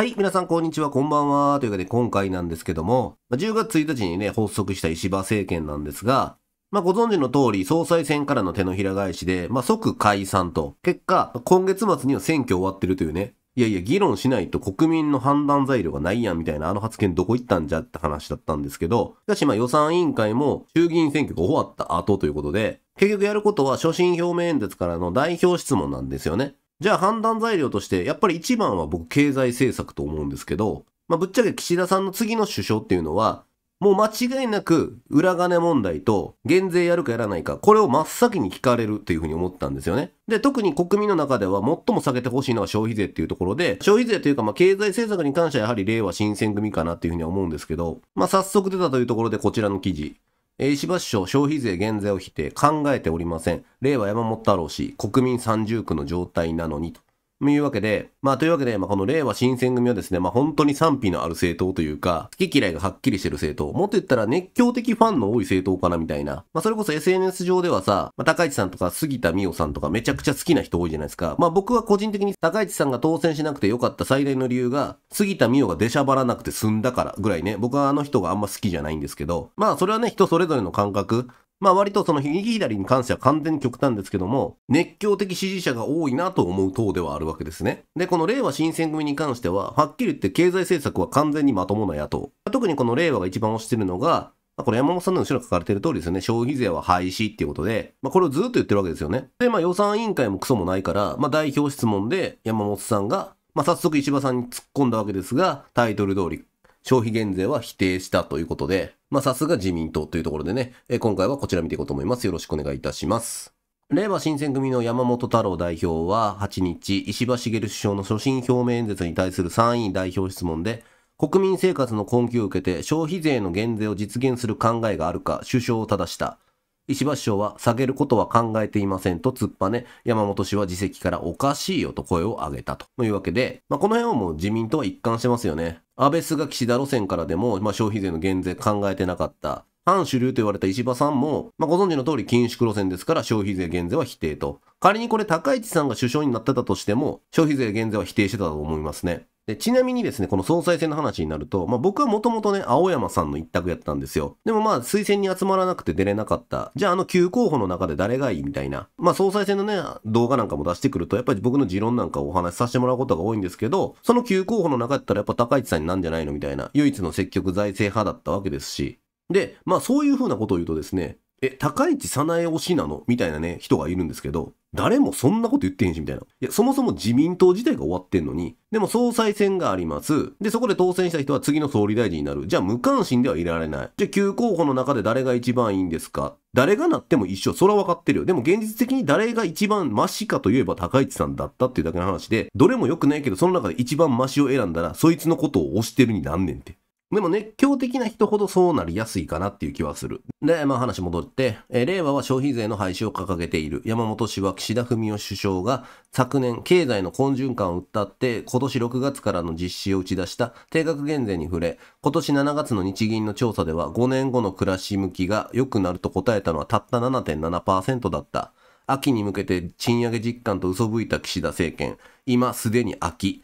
はい、皆さんこんにちは、こんばんは。というわけで今回なんですけども、10月1日にね、発足した石破政権なんですが、まあ、ご存知の通り、総裁選からの手のひら返しで、まあ、即解散と。結果、今月末には選挙終わってるというね。いやいや、議論しないと国民の判断材料がないやんみたいなあの発言どこ行ったんじゃって話だったんですけど、しかしまあ予算委員会も衆議院選挙が終わった後ということで、結局やることは所信表明演説からの代表質問なんですよね。じゃあ判断材料として、やっぱり一番は僕経済政策と思うんですけど、まあ、ぶっちゃけ岸田さんの次の首相っていうのは、もう間違いなく裏金問題と減税やるかやらないか、これを真っ先に聞かれるっていうふうに思ったんですよね。で、特に国民の中では最も下げてほしいのは消費税っていうところで、消費税というかまあ経済政策に関してはやはり令和新選組かなっていうふうには思うんですけど、まあ早速出たというところでこちらの記事。石橋省消費税減税を否定考えておりません令和山本太郎氏国民三重苦の状態なのにとというわけで、まあというわけで、まあこの令和新選組はですね、まあ本当に賛否のある政党というか、好き嫌いがはっきりしてる政党、もっと言ったら熱狂的ファンの多い政党かなみたいな。まあそれこそ SNS 上ではさ、まあ、高市さんとか杉田美桜さんとかめちゃくちゃ好きな人多いじゃないですか。まあ僕は個人的に高市さんが当選しなくてよかった最大の理由が、杉田美桜が出しゃばらなくて済んだからぐらいね、僕はあの人があんま好きじゃないんですけど、まあそれはね、人それぞれの感覚まあ割とその右左に関しては完全に極端ですけども、熱狂的支持者が多いなと思う党ではあるわけですね。で、この令和新選組に関しては、はっきり言って経済政策は完全にまともな野党。特にこの令和が一番推してるのが、これ山本さんの後ろに書かれてる通りですよね。消費税は廃止っていうことで、まあ、これをずっと言ってるわけですよね。で、まあ予算委員会もクソもないから、まあ代表質問で山本さんが、まあ早速石破さんに突っ込んだわけですが、タイトル通り、消費減税は否定したということで、まあさすが自民党というところでね、え今回はこちら見ていこうと思います。よろしくお願いいたします。令和新選組の山本太郎代表は8日、石破茂首相の所信表明演説に対する参院代表質問で、国民生活の困窮を受けて消費税の減税を実現する考えがあるか、首相を正した。石橋賞は下げることは考えていませんと突っぱね、山本氏は自責からおかしいよと声を上げたというわけで、まあ、この辺はもう自民党は一貫してますよね。安倍菅岸田路線からでも、まあ、消費税の減税考えてなかった。反主流と言われた石破さんも、まあ、ご存知の通り緊縮路線ですから消費税減税は否定と。仮にこれ高市さんが首相になってたとしても、消費税減税は否定してたと思いますね。でちなみにですね、この総裁選の話になると、まあ、僕はもともとね、青山さんの一択やったんですよ。でもまあ、推薦に集まらなくて出れなかった。じゃあ、あの9候補の中で誰がいいみたいな。まあ、総裁選のね、動画なんかも出してくると、やっぱり僕の持論なんかをお話しさせてもらうことが多いんですけど、その9候補の中やったらやっぱ高市さんになんじゃないのみたいな。唯一の積極財政派だったわけですし。で、まあ、そういうふうなことを言うとですね、え、高市早苗推しなのみたいなね、人がいるんですけど、誰もそんなこと言ってへんし、みたいな。いや、そもそも自民党自体が終わってんのに、でも総裁選があります。で、そこで当選した人は次の総理大臣になる。じゃあ無関心ではいられない。じゃあ旧候補の中で誰が一番いいんですか誰がなっても一緒。それは分かってるよ。でも現実的に誰が一番マシかといえば高市さんだったっていうだけの話で、どれも良くないけど、その中で一番マシを選んだら、そいつのことを推してるになんねんって。でも熱狂的な人ほどそうなりやすいかなっていう気はする。で、まあ話戻って、えー、令和は消費税の廃止を掲げている。山本氏は岸田文雄首相が昨年経済の根循環を訴って、今年6月からの実施を打ち出した定額減税に触れ、今年7月の日銀の調査では5年後の暮らし向きが良くなると答えたのはたった7.7%だった。秋に向けて賃上げ実感と嘘吹いた岸田政権。今すでに秋。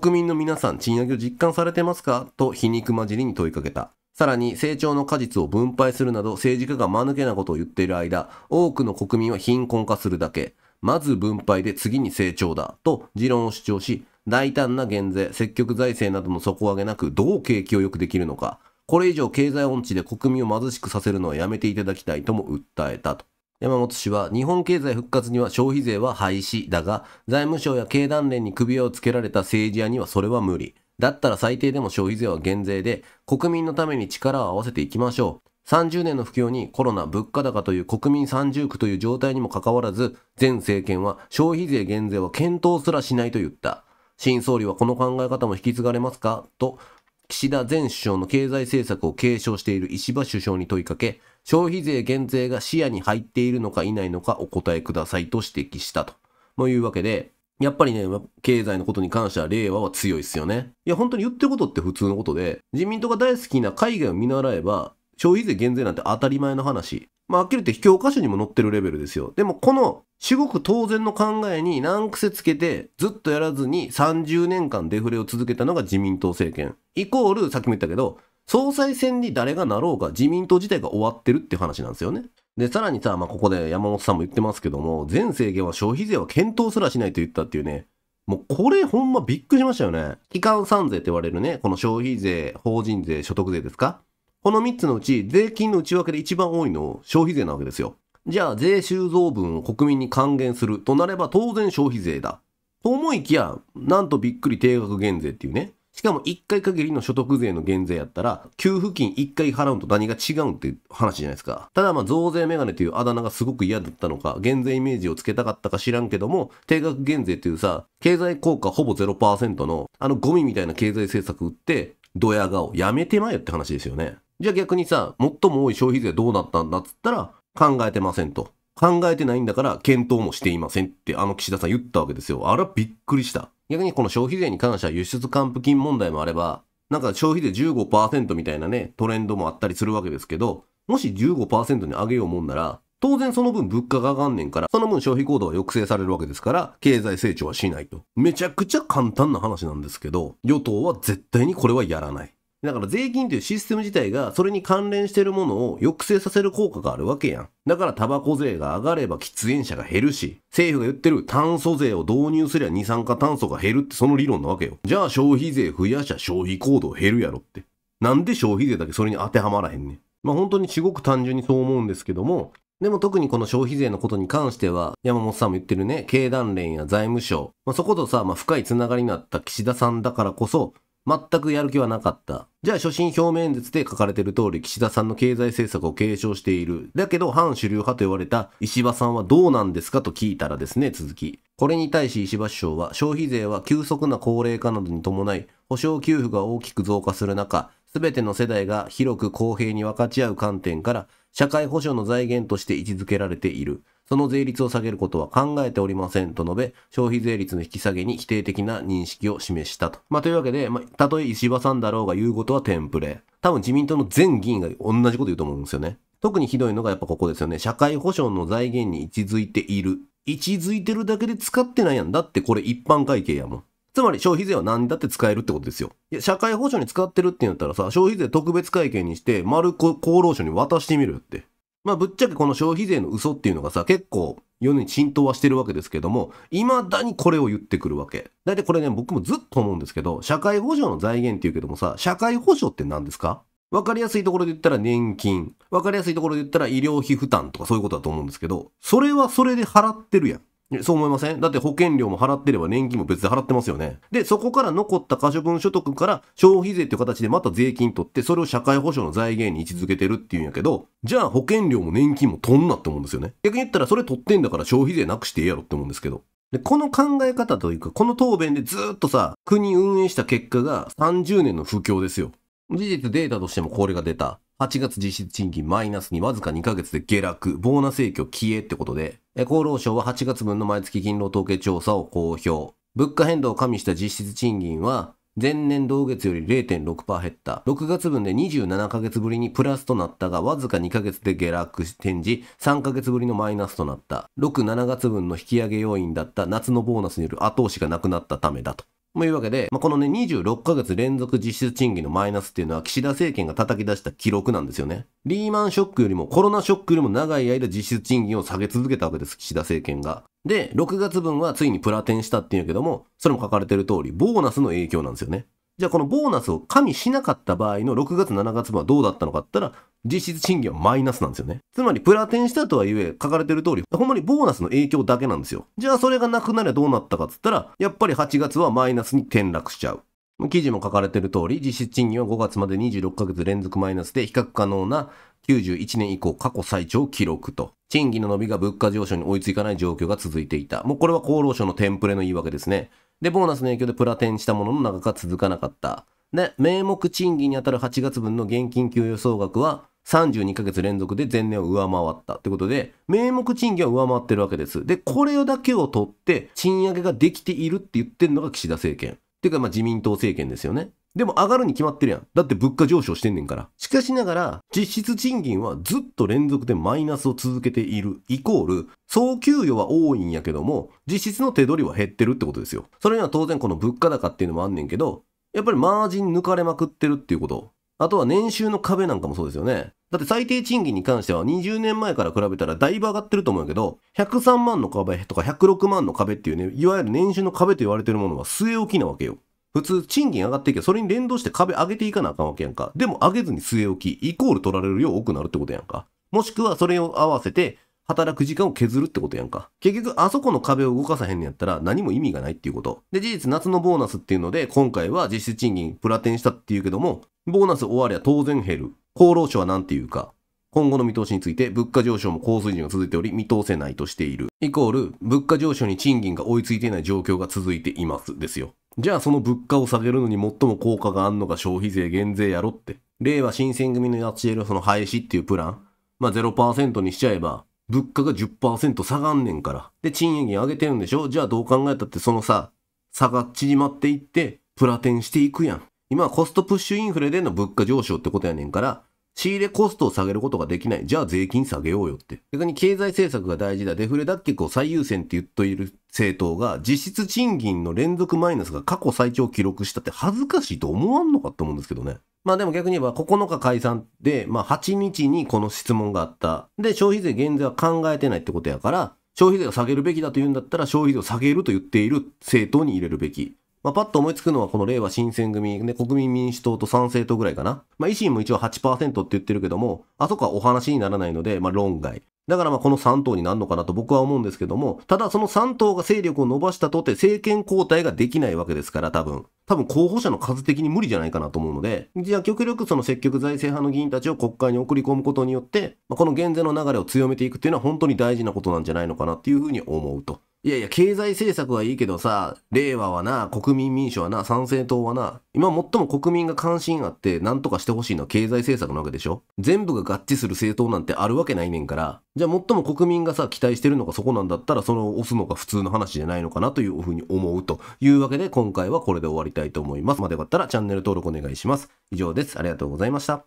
国民の皆さん、賃上げを実感されてますかと皮肉交じりに問いかけた。さらに、成長の果実を分配するなど、政治家が間抜けなことを言っている間、多くの国民は貧困化するだけ。まず分配で次に成長だ。と、持論を主張し、大胆な減税、積極財政などの底上げなく、どう景気を良くできるのか。これ以上経済音痴で国民を貧しくさせるのはやめていただきたいとも訴えたと。山本氏は日本経済復活には消費税は廃止だが、財務省や経団連に首をつけられた政治家にはそれは無理。だったら最低でも消費税は減税で、国民のために力を合わせていきましょう。30年の不況にコロナ、物価高という国民三重苦という状態にもかかわらず、前政権は消費税減税は検討すらしないと言った。新総理はこの考え方も引き継がれますかと、岸田前首相の経済政策を継承している石破首相に問いかけ、消費税減税が視野に入っているのかいないのかお答えくださいと指摘したと。もういうわけで、やっぱりね、経済のことに関しては令和は強いっすよね。いや、本当に言ってることって普通のことで、自民党が大好きな海外を見習えば、消費税減税なんて当たり前の話。まあ、はっきり言って教科書にも載ってるレベルですよ。でも、この、至極当然の考えに何癖つけて、ずっとやらずに30年間デフレを続けたのが自民党政権。イコール、さっきも言ったけど、総裁選に誰がなろうが自民党自体が終わってるって話なんですよね。で、さらにさ、まあ、ここで山本さんも言ってますけども、全政権は消費税は検討すらしないと言ったっていうね、もうこれほんまびっくりしましたよね。基幹三税って言われるね、この消費税、法人税、所得税ですかこの3つのうち、税金の内訳で一番多いの消費税なわけですよ。じゃあ税収増分を国民に還元するとなれば当然消費税だ。と思いきや、なんとびっくり定額減税っていうね。しかも1回限りの所得税の減税やったら、給付金1回払うと何が違うんっていう話じゃないですか。ただまあ増税メガネというあだ名がすごく嫌だったのか、減税イメージをつけたかったか知らんけども、定額減税というさ、経済効果ほぼ0%の、あのゴミみたいな経済政策売って、ドヤ顔やめてまよって話ですよね。じゃあ逆にさ、最も多い消費税どうなったんだっつったら、考えてませんと。考えてないんだから検討もしていませんってあの岸田さん言ったわけですよ。あれはびっくりした。逆にこの消費税に関しては輸出還付金問題もあれば、なんか消費税15%みたいなね、トレンドもあったりするわけですけど、もし15%に上げようもんなら、当然その分物価が上がんねんから、その分消費行動は抑制されるわけですから、経済成長はしないと。めちゃくちゃ簡単な話なんですけど、与党は絶対にこれはやらない。だから税金というシステム自体がそれに関連してるものを抑制させる効果があるわけやん。だからタバコ税が上がれば喫煙者が減るし、政府が言ってる炭素税を導入すりゃ二酸化炭素が減るってその理論なわけよ。じゃあ消費税増やしゃ消費行動減るやろって。なんで消費税だけそれに当てはまらへんねん。まあ本当にすごく単純にそう思うんですけども、でも特にこの消費税のことに関しては、山本さんも言ってるね、経団連や財務省、まあ、そことさ、まあ、深いつながりになった岸田さんだからこそ、全くやる気はなかった。じゃあ、所信表明演説で書かれてる通り、岸田さんの経済政策を継承している。だけど、反主流派と言われた石破さんはどうなんですかと聞いたらですね、続き。これに対し石破首相は、消費税は急速な高齢化などに伴い、保障給付が大きく増加する中、すべての世代が広く公平に分かち合う観点から、社会保障の財源として位置づけられている。その税率を下げることは考えておりませんと述べ、消費税率の引き下げに否定的な認識を示したと。まあ、というわけで、まあ、たとえ石破さんだろうが言うことはテンプレ。多分自民党の全議員が同じこと言うと思うんですよね。特にひどいのがやっぱここですよね。社会保障の財源に位置づいている。位置づいてるだけで使ってないやんだってこれ一般会計やもん。つまり消費税は何だって使えるってことですよ。いや、社会保障に使ってるって言ったらさ、消費税特別会計にして、丸子厚労省に渡してみるって。まあ、ぶっちゃけこの消費税の嘘っていうのがさ、結構世に浸透はしてるわけですけども、未だにこれを言ってくるわけ。だいたいこれね、僕もずっと思うんですけど、社会保障の財源って言うけどもさ、社会保障って何ですかわかりやすいところで言ったら年金。わかりやすいところで言ったら医療費負担とかそういうことだと思うんですけど、それはそれで払ってるやん。そう思いませんだって保険料も払ってれば年金も別で払ってますよね。で、そこから残った可処分所得から消費税という形でまた税金取って、それを社会保障の財源に位置づけてるっていうんやけど、じゃあ保険料も年金も取んなって思うんですよね。逆に言ったらそれ取ってんだから消費税なくしてええやろって思うんですけど。で、この考え方というか、この答弁でずっとさ、国運営した結果が30年の不況ですよ。事実データとしてもこれが出た。8月実質賃金マイナスにわずか2ヶ月で下落、ボーナス影響消えってことで、厚労省は8月分の毎月勤労統計調査を公表。物価変動を加味した実質賃金は、前年同月より0.6%減った。6月分で27ヶ月ぶりにプラスとなったが、わずか2ヶ月で下落転じ、3ヶ月ぶりのマイナスとなった。6、7月分の引き上げ要因だった夏のボーナスによる後押しがなくなったためだと。というわけで、まあ、このね、26ヶ月連続実質賃金のマイナスっていうのは岸田政権が叩き出した記録なんですよね。リーマンショックよりもコロナショックよりも長い間実質賃金を下げ続けたわけです、岸田政権が。で、6月分はついにプラテンしたっていうけども、それも書かれてる通り、ボーナスの影響なんですよね。じゃあこのボーナスを加味しなかった場合の6月7月分はどうだったのかって言ったら、実質賃金はマイナスなんですよね。つまりプラテンしたとはいえ、書かれてる通り、ほんまにボーナスの影響だけなんですよ。じゃあそれがなくなりゃどうなったかって言ったら、やっぱり8月はマイナスに転落しちゃう。記事も書かれてる通り、実質賃金は5月まで26ヶ月連続マイナスで比較可能な91年以降過去最長記録と。賃金の伸びが物価上昇に追いつかない状況が続いていた。もうこれは厚労省のテンプレの言い訳ですね。で、ボーナスの影響でプラテンしたものの長くは続かなかった。で、名目賃金に当たる8月分の現金給与総額は32ヶ月連続で前年を上回ったってことで、名目賃金は上回ってるわけです。で、これだけを取って賃上げができているって言ってるのが岸田政権。っていうか、まあ自民党政権ですよね。でも上がるに決まってるやん。だって物価上昇してんねんから。しかしながら、実質賃金はずっと連続でマイナスを続けている、イコール、総給与は多いんやけども、実質の手取りは減ってるってことですよ。それには当然この物価高っていうのもあんねんけど、やっぱりマージン抜かれまくってるっていうこと。あとは年収の壁なんかもそうですよね。だって最低賃金に関しては20年前から比べたらだいぶ上がってると思うけど、103万の壁とか106万の壁っていうね、いわゆる年収の壁と言われてるものは据え置きなわけよ。普通賃金上がっていけば、それに連動して壁上げていかなあかんわけやんか。でも上げずに据え置き、イコール取られる量多くなるってことやんか。もしくはそれを合わせて、働く時間を削るってことやんか。結局、あそこの壁を動かさへんのやったら何も意味がないっていうこと。で、事実、夏のボーナスっていうので、今回は実質賃金プラテンしたっていうけども、ボーナス終わりは当然減る。厚労省は何て言うか、今後の見通しについて物価上昇も高水準が続いており見通せないとしている。イコール物価上昇に賃金が追いついていない状況が続いていますですよ。じゃあその物価を下げるのに最も効果があんのが消費税減税やろって。令和新選組のやつえるその廃止っていうプラン。まあ0%にしちゃえば、物価が10%下がんねんから。で、賃金上げてるんでしょじゃあどう考えたってそのさ、差が縮まっていって、プラテンしていくやん。今はコストプッシュインフレでの物価上昇ってことやねんから、仕入れコストを下げることができない。じゃあ税金下げようよって。逆に経済政策が大事だ。デフレ脱却を最優先って言っている政党が実質賃金の連続マイナスが過去最長を記録したって恥ずかしいと思わんのかと思うんですけどね。まあでも逆に言えば9日解散で、まあ8日にこの質問があった。で、消費税減税は考えてないってことやから、消費税を下げるべきだと言うんだったら消費税を下げると言っている政党に入れるべき。まあ、パッと思いつくのはこの令和新選組、ね、国民民主党と参政党ぐらいかな。まあ、維新も一応8%って言ってるけども、あそこはお話にならないので、まあ、論外。だからまあこの3党になるのかなと僕は思うんですけども、ただその3党が勢力を伸ばしたとて政権交代ができないわけですから、多分。多分候補者の数的に無理じゃないかなと思うので、じゃあ極力その積極財政派の議員たちを国会に送り込むことによって、まあ、この減税の流れを強めていくっていうのは本当に大事なことなんじゃないのかなっていうふうに思うと。いやいや、経済政策はいいけどさ、令和はな、国民民主はな、参政党はな、今最も国民が関心あって何とかしてほしいのは経済政策なわけでしょ全部が合致する政党なんてあるわけないねんから、じゃあ最も国民がさ、期待してるのがそこなんだったら、その押すのが普通の話じゃないのかなというふうに思うというわけで、今回はこれで終わりたいと思います。まだよかったらチャンネル登録お願いします。以上です。ありがとうございました。